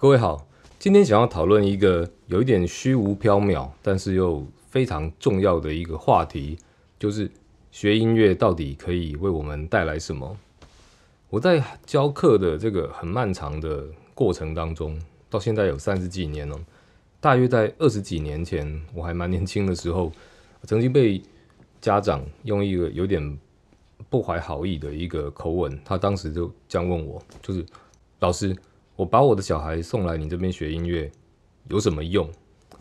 各位好，今天想要讨论一个有一点虚无缥缈，但是又非常重要的一个话题，就是学音乐到底可以为我们带来什么？我在教课的这个很漫长的过程当中，到现在有三十几年了。大约在二十几年前，我还蛮年轻的时候，曾经被家长用一个有点不怀好意的一个口吻，他当时就这样问我，就是老师。我把我的小孩送来你这边学音乐，有什么用？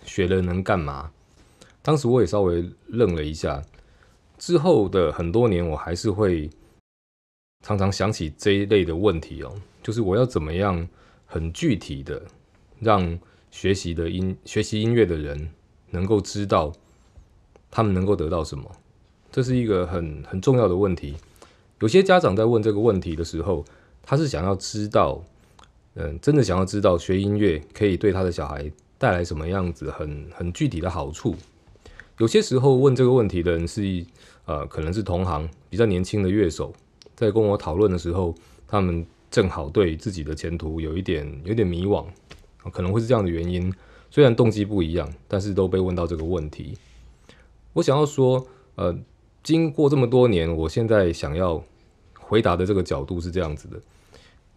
学了能干嘛？当时我也稍微愣了一下。之后的很多年，我还是会常常想起这一类的问题哦，就是我要怎么样很具体的让学习的音、学习音乐的人能够知道他们能够得到什么，这是一个很很重要的问题。有些家长在问这个问题的时候，他是想要知道。嗯，真的想要知道学音乐可以对他的小孩带来什么样子很很具体的好处。有些时候问这个问题的人是，呃，可能是同行比较年轻的乐手，在跟我讨论的时候，他们正好对自己的前途有一点有点迷惘，可能会是这样的原因。虽然动机不一样，但是都被问到这个问题。我想要说，呃，经过这么多年，我现在想要回答的这个角度是这样子的。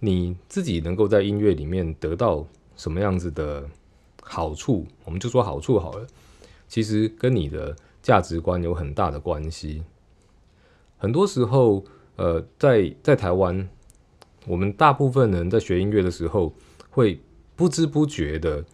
你自己能够在音乐里面得到什么样子的好处，我们就说好处好了。其实跟你的价值观有很大的关系。很多时候，呃，在在台湾，我们大部分人在学音乐的时候，会不知不觉的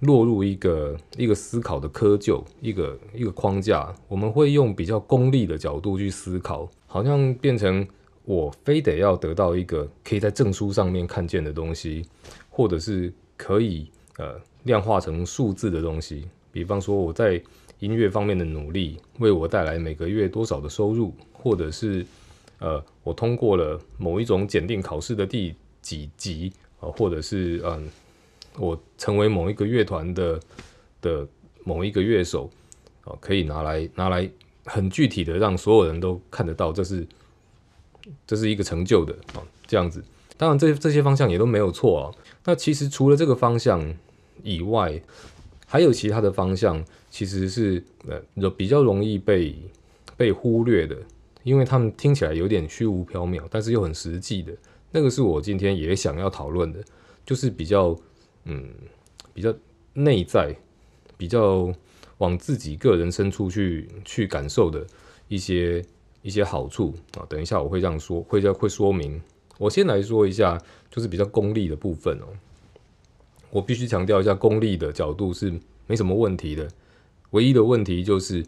落入一个一个思考的窠臼，一个一个框架。我们会用比较功利的角度去思考，好像变成。我非得要得到一个可以在证书上面看见的东西，或者是可以呃量化成数字的东西。比方说，我在音乐方面的努力为我带来每个月多少的收入，或者是呃，我通过了某一种检定考试的第几级啊，或者是嗯，我成为某一个乐团的的某一个乐手啊，可以拿来拿来很具体的让所有人都看得到，这是。这是一个成就的啊，这样子，当然这这些方向也都没有错啊。那其实除了这个方向以外，还有其他的方向，其实是呃比较容易被被忽略的，因为他们听起来有点虚无缥缈，但是又很实际的。那个是我今天也想要讨论的，就是比较嗯比较内在，比较往自己个人深处去去感受的一些。一些好处啊，等一下我会这样说，会会说明。我先来说一下，就是比较功利的部分哦。我必须强调一下，功利的角度是没什么问题的。唯一的问题就是，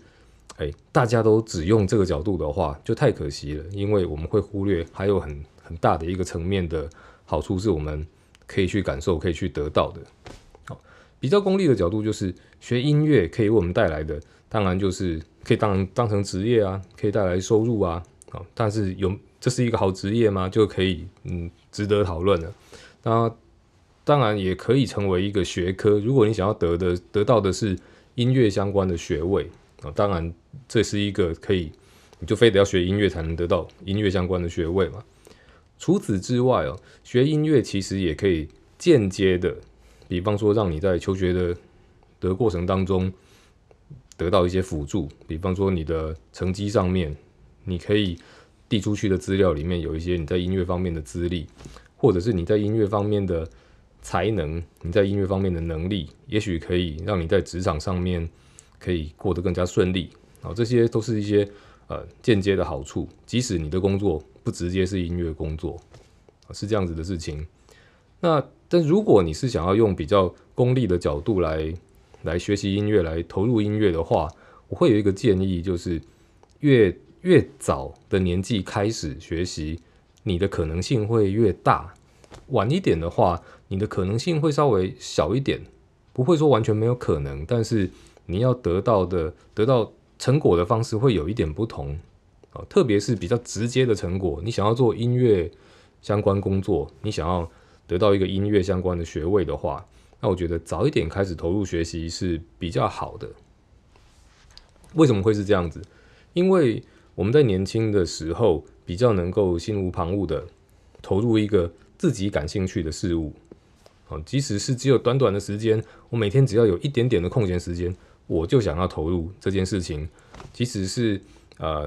哎，大家都只用这个角度的话，就太可惜了，因为我们会忽略还有很很大的一个层面的好处，是我们可以去感受、可以去得到的。好，比较功利的角度就是学音乐可以为我们带来的，当然就是。可以当当成职业啊，可以带来收入啊，好，但是有这是一个好职业吗？就可以嗯值得讨论了。那当然也可以成为一个学科。如果你想要得的得到的是音乐相关的学位啊，当然这是一个可以，你就非得要学音乐才能得到音乐相关的学位嘛。除此之外哦，学音乐其实也可以间接的，比方说让你在求学的的过程当中。得到一些辅助，比方说你的成绩上面，你可以递出去的资料里面有一些你在音乐方面的资历，或者是你在音乐方面的才能，你在音乐方面的能力，也许可以让你在职场上面可以过得更加顺利啊。这些都是一些呃间接的好处，即使你的工作不直接是音乐工作，是这样子的事情。那但如果你是想要用比较功利的角度来。来学习音乐，来投入音乐的话，我会有一个建议，就是越越早的年纪开始学习，你的可能性会越大；晚一点的话，你的可能性会稍微小一点。不会说完全没有可能，但是你要得到的、得到成果的方式会有一点不同啊。特别是比较直接的成果，你想要做音乐相关工作，你想要得到一个音乐相关的学位的话。那我觉得早一点开始投入学习是比较好的。为什么会是这样子？因为我们在年轻的时候比较能够心无旁骛的投入一个自己感兴趣的事物，即使是只有短短的时间，我每天只要有一点点的空闲时间，我就想要投入这件事情，即使是啊。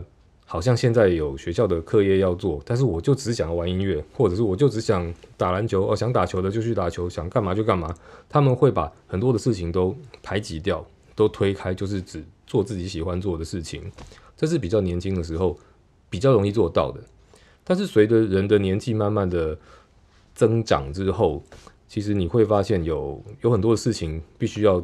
好像现在有学校的课业要做，但是我就只想玩音乐，或者是我就只想打篮球。哦，想打球的就去打球，想干嘛就干嘛。他们会把很多的事情都排挤掉，都推开，就是只做自己喜欢做的事情。这是比较年轻的时候比较容易做到的。但是随着人的年纪慢慢的增长之后，其实你会发现有有很多的事情必须要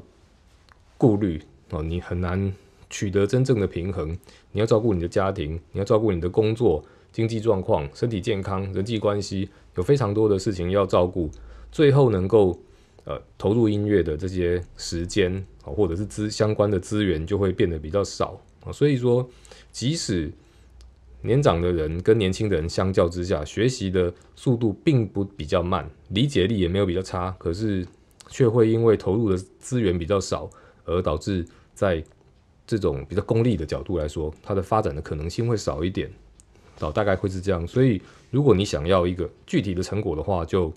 顾虑哦，你很难。取得真正的平衡，你要照顾你的家庭，你要照顾你的工作、经济状况、身体健康、人际关系，有非常多的事情要照顾。最后能够呃投入音乐的这些时间啊，或者是资相关的资源，就会变得比较少啊。所以说，即使年长的人跟年轻人相较之下，学习的速度并不比较慢，理解力也没有比较差，可是却会因为投入的资源比较少，而导致在这种比较功利的角度来说，它的发展的可能性会少一点，哦，大概会是这样。所以，如果你想要一个具体的成果的话，就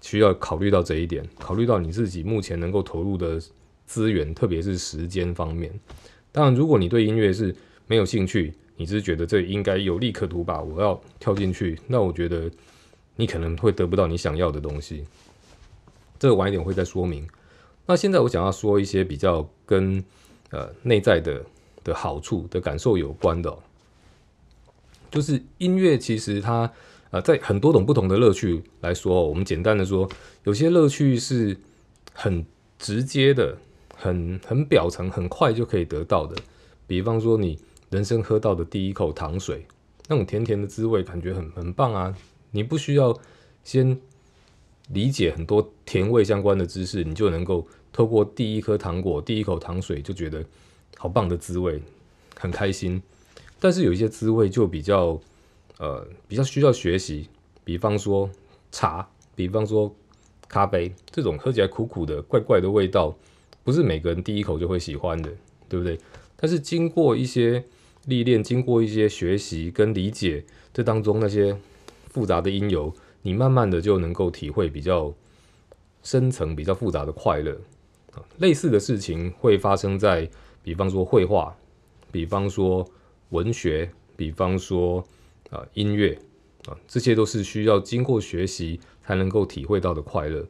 需要考虑到这一点，考虑到你自己目前能够投入的资源，特别是时间方面。当然，如果你对音乐是没有兴趣，你只是觉得这应该有利可图吧，我要跳进去，那我觉得你可能会得不到你想要的东西。这个晚一点会再说明。那现在我想要说一些比较跟。呃，内在的的好处的感受有关的，就是音乐其实它呃在很多种不同的乐趣来说，我们简单的说，有些乐趣是很直接的，很很表层，很快就可以得到的。比方说，你人生喝到的第一口糖水，那种甜甜的滋味，感觉很很棒啊，你不需要先。理解很多甜味相关的知识，你就能够透过第一颗糖果、第一口糖水，就觉得好棒的滋味，很开心。但是有一些滋味就比较，呃，比较需要学习，比方说茶，比方说咖啡这种喝起来苦苦的、怪怪的味道，不是每个人第一口就会喜欢的，对不对？但是经过一些历练，经过一些学习跟理解，这当中那些复杂的因由。你慢慢的就能够体会比较深层、比较复杂的快乐啊。类似的事情会发生在，比方说绘画，比方说文学，比方说啊音乐啊，这些都是需要经过学习才能够体会到的快乐。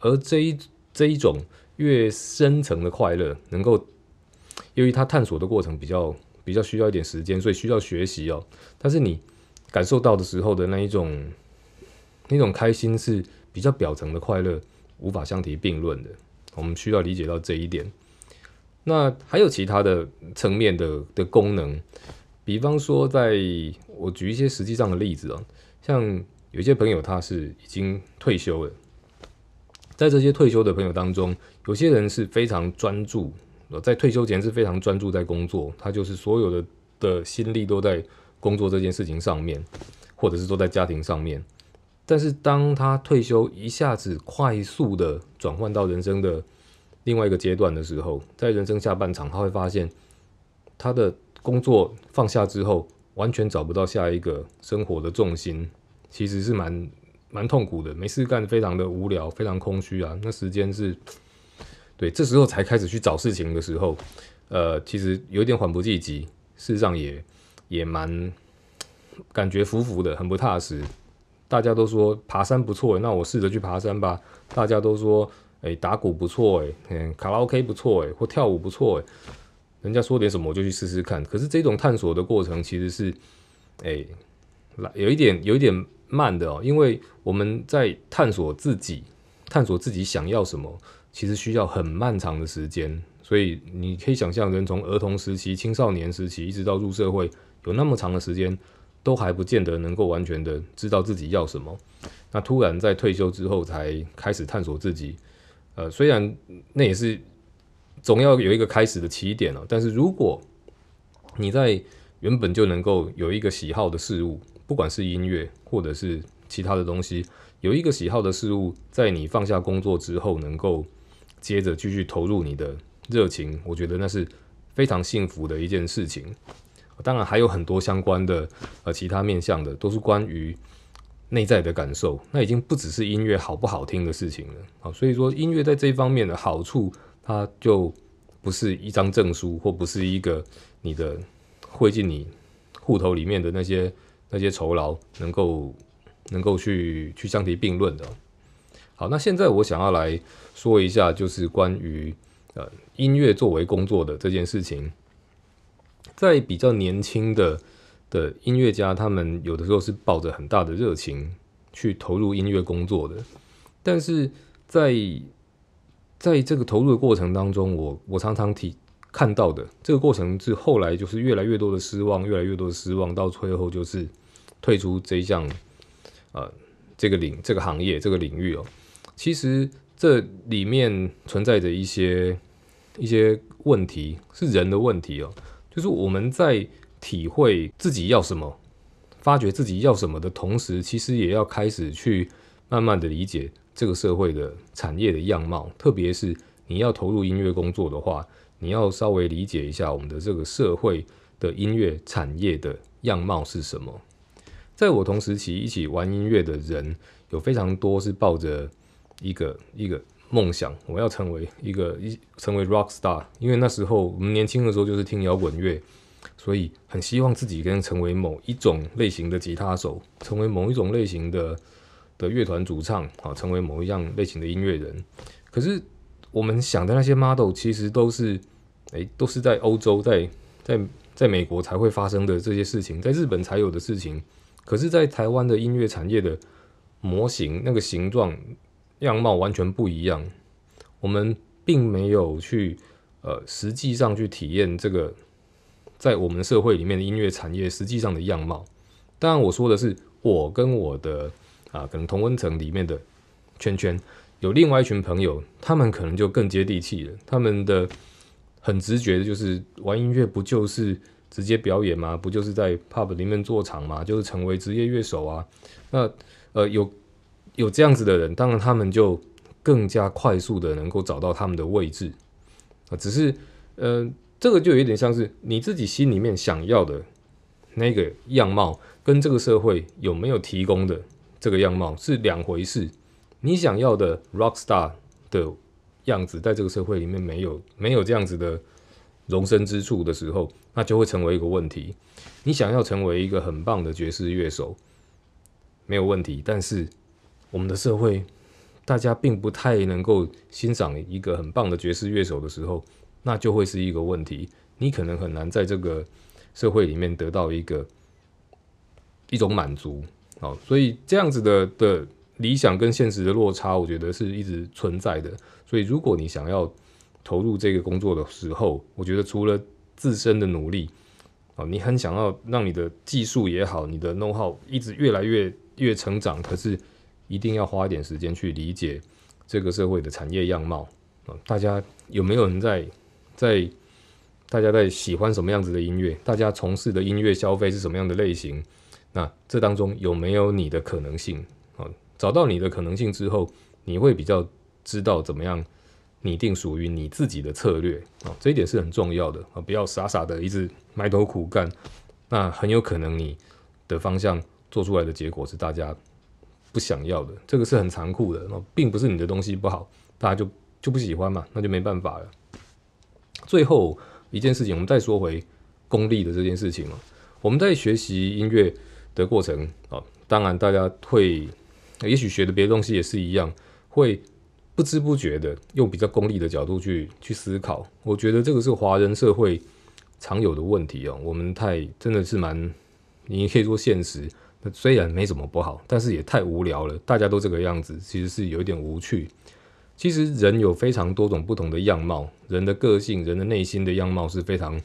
而这一这一种越深层的快乐，能够由于它探索的过程比较比较需要一点时间，所以需要学习哦。但是你感受到的时候的那一种。那种开心是比较表层的快乐，无法相提并论的。我们需要理解到这一点。那还有其他的层面的的功能，比方说，在我举一些实际上的例子啊，像有些朋友他是已经退休了，在这些退休的朋友当中，有些人是非常专注在退休前是非常专注在工作，他就是所有的的心力都在工作这件事情上面，或者是说在家庭上面。但是当他退休一下子快速的转换到人生的另外一个阶段的时候，在人生下半场，他会发现他的工作放下之后，完全找不到下一个生活的重心，其实是蛮蛮痛苦的，没事干，非常的无聊，非常空虚啊。那时间是，对，这时候才开始去找事情的时候，呃，其实有点缓不济急，事实上也也蛮感觉浮浮的，很不踏实。大家都说爬山不错，那我试着去爬山吧。大家都说，哎，打鼓不错，哎，嗯，卡拉 OK 不错，哎，或跳舞不错，哎，人家说点什么我就去试试看。可是这种探索的过程其实是，哎，来有一点有一点慢的哦，因为我们在探索自己，探索自己想要什么，其实需要很漫长的时间。所以你可以想象，人从儿童时期、青少年时期一直到入社会，有那么长的时间。都还不见得能够完全的知道自己要什么，那突然在退休之后才开始探索自己，呃，虽然那也是总要有一个开始的起点了，但是如果你在原本就能够有一个喜好的事物，不管是音乐或者是其他的东西，有一个喜好的事物，在你放下工作之后能够接着继续投入你的热情，我觉得那是非常幸福的一件事情。当然还有很多相关的呃其他面向的，都是关于内在的感受，那已经不只是音乐好不好听的事情了啊。所以说音乐在这一方面的好处，它就不是一张证书或不是一个你的汇进你户头里面的那些那些酬劳，能够能够去去相提并论的。好，那现在我想要来说一下，就是关于呃音乐作为工作的这件事情。在比较年轻的的音乐家，他们有的时候是抱着很大的热情去投入音乐工作的，但是在在这个投入的过程当中，我我常常提看到的这个过程是后来就是越来越多的失望，越来越多的失望，到最后就是退出这一项，呃，这个领这个行业这个领域哦，其实这里面存在着一些一些问题是人的问题哦。就是我们在体会自己要什么，发觉自己要什么的同时，其实也要开始去慢慢的理解这个社会的产业的样貌。特别是你要投入音乐工作的话，你要稍微理解一下我们的这个社会的音乐产业的样貌是什么。在我同时期一起玩音乐的人，有非常多是抱着一个一个。梦想，我要成为一个一成为 rock star，因为那时候我们年轻的时候就是听摇滚乐，所以很希望自己跟成为某一种类型的吉他手，成为某一种类型的的乐团主唱啊，成为某一样类型的音乐人。可是我们想的那些 model 其实都是，诶，都是在欧洲、在在在美国才会发生的这些事情，在日本才有的事情。可是，在台湾的音乐产业的模型那个形状。样貌完全不一样，我们并没有去，呃，实际上去体验这个在我们社会里面的音乐产业实际上的样貌。当然，我说的是我跟我的啊，可能同温层里面的圈圈，有另外一群朋友，他们可能就更接地气了。他们的很直觉的就是玩音乐，不就是直接表演吗？不就是在 pub 里面做场吗？就是成为职业乐手啊。那呃有。有这样子的人，当然他们就更加快速的能够找到他们的位置啊。只是，呃，这个就有点像是你自己心里面想要的那个样貌，跟这个社会有没有提供的这个样貌是两回事。你想要的 rock star 的样子，在这个社会里面没有没有这样子的容身之处的时候，那就会成为一个问题。你想要成为一个很棒的爵士乐手，没有问题，但是。我们的社会，大家并不太能够欣赏一个很棒的爵士乐手的时候，那就会是一个问题。你可能很难在这个社会里面得到一个一种满足，好，所以这样子的的理想跟现实的落差，我觉得是一直存在的。所以，如果你想要投入这个工作的时候，我觉得除了自身的努力，哦，你很想要让你的技术也好，你的 know how 一直越来越越成长，可是。一定要花一点时间去理解这个社会的产业样貌啊！大家有没有人在在大家在喜欢什么样子的音乐？大家从事的音乐消费是什么样的类型？那这当中有没有你的可能性啊？找到你的可能性之后，你会比较知道怎么样拟定属于你自己的策略啊！这一点是很重要的啊！不要傻傻的一直埋头苦干，那很有可能你的方向做出来的结果是大家。不想要的，这个是很残酷的。那并不是你的东西不好，大家就就不喜欢嘛，那就没办法了。最后一件事情，我们再说回功利的这件事情了。我们在学习音乐的过程啊，当然大家会，也许学的别的东西也是一样，会不知不觉的用比较功利的角度去去思考。我觉得这个是华人社会常有的问题哦，我们太真的是蛮，你可以说现实。虽然没什么不好，但是也太无聊了。大家都这个样子，其实是有一点无趣。其实人有非常多种不同的样貌，人的个性、人的内心的样貌是非常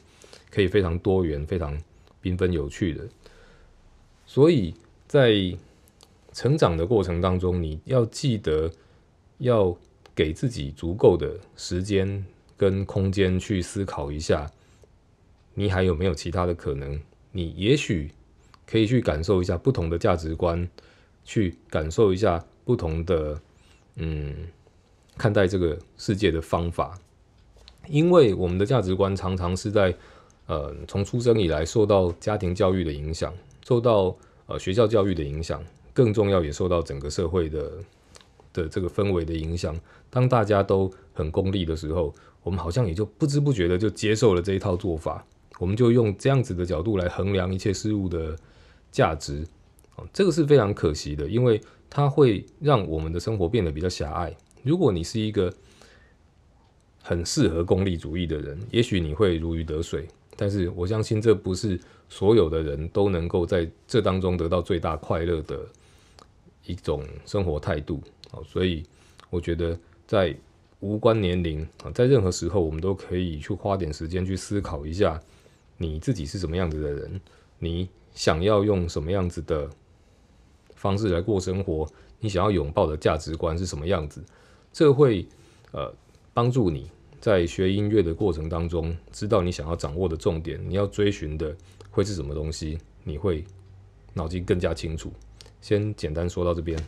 可以非常多元、非常缤纷有趣的。所以在成长的过程当中，你要记得要给自己足够的时间跟空间去思考一下，你还有没有其他的可能？你也许。可以去感受一下不同的价值观，去感受一下不同的嗯看待这个世界的方法，因为我们的价值观常常是在呃从出生以来受到家庭教育的影响，受到呃学校教育的影响，更重要也受到整个社会的的这个氛围的影响。当大家都很功利的时候，我们好像也就不知不觉的就接受了这一套做法，我们就用这样子的角度来衡量一切事物的。价值啊，这个是非常可惜的，因为它会让我们的生活变得比较狭隘。如果你是一个很适合功利主义的人，也许你会如鱼得水。但是我相信，这不是所有的人都能够在这当中得到最大快乐的一种生活态度啊。所以，我觉得在无关年龄啊，在任何时候，我们都可以去花点时间去思考一下，你自己是什么样子的人，你。想要用什么样子的方式来过生活？你想要拥抱的价值观是什么样子？这会呃帮助你在学音乐的过程当中，知道你想要掌握的重点，你要追寻的会是什么东西？你会脑筋更加清楚。先简单说到这边。